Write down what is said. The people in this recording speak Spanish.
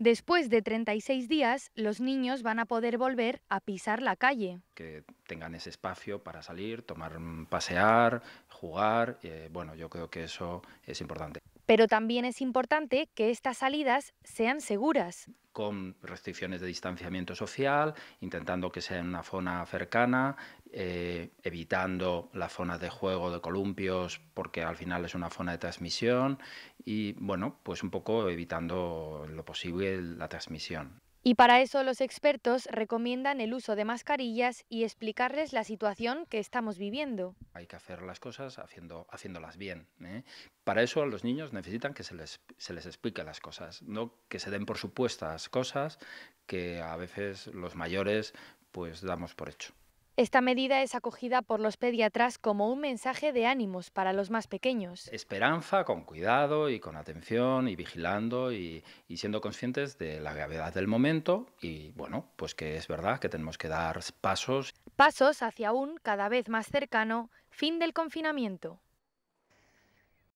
Después de 36 días, los niños van a poder volver a pisar la calle. Que tengan ese espacio para salir, tomar, mm, pasear, jugar. Eh, bueno, yo creo que eso es importante. Pero también es importante que estas salidas sean seguras. Con restricciones de distanciamiento social, intentando que sea en una zona cercana, eh, evitando las zonas de juego de columpios, porque al final es una zona de transmisión, y bueno, pues un poco evitando lo posible la transmisión. Y para eso los expertos recomiendan el uso de mascarillas y explicarles la situación que estamos viviendo. Hay que hacer las cosas haciendo, haciéndolas bien. ¿eh? Para eso los niños necesitan que se les, se les explique las cosas, no que se den por supuestas cosas que a veces los mayores pues damos por hecho. Esta medida es acogida por los pediatras como un mensaje de ánimos para los más pequeños. Esperanza con cuidado y con atención y vigilando y, siendo conscientes de la gravedad del momento y bueno, pues que es verdad que tenemos que dar pasos. Pasos hacia un cada vez más cercano fin del confinamiento.